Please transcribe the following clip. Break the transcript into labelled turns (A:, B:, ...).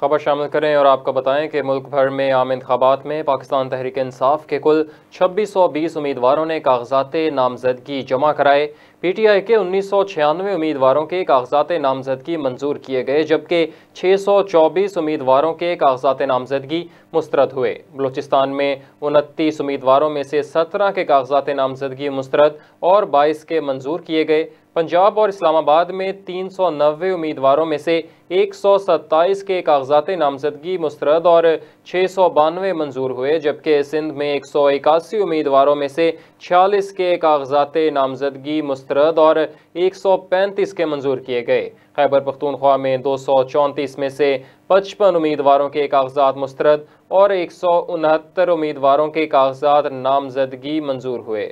A: खबर शामिल करें और आपको बताएं कि मुल्क भर में आम इंतबात में पाकिस्तान तहरीक इंसाफ के कुल छब्बीस सौ बीस उम्मीदवारों ने कागजात नामजदगी जमा कराए पी टी आई के उन्नीस सौ छियानवे उम्मीदवारों के कागजात नामजदगी मंजूर किए गए जबकि छः सौ चौबीस उम्मीदवारों के कागजात नामजदगी मुस्रद हुए बलूचिस्तान में उनतीस उम्मीदवारों में से सत्रह के कागजात नामजदगी मुस्रद और बाईस के मंजूर किए गए पंजाब और इस्लामाबाद में तीन सौ नबे उम्मीदवारों में से एक सौ सत्ताईस के कागजात नामजदगी मुस्तरद और छः सौ बानवे मंजूर हुए जबकि सिंध में एक सौ इक्यासी उम्मीदवारों में से छियालीस के कागजात नामजदगी मुस्तरद और एक सौ पैंतीस के मंजूर किए गए खैबर पख्तूनख्वा में दो सौ चौंतीस में से पचपन उम्मीदवारों के कागजात मुस्तरद और एक सौ उनहत्तर उम्मीदवारों के कागजात नामजदगी मंजूर हुए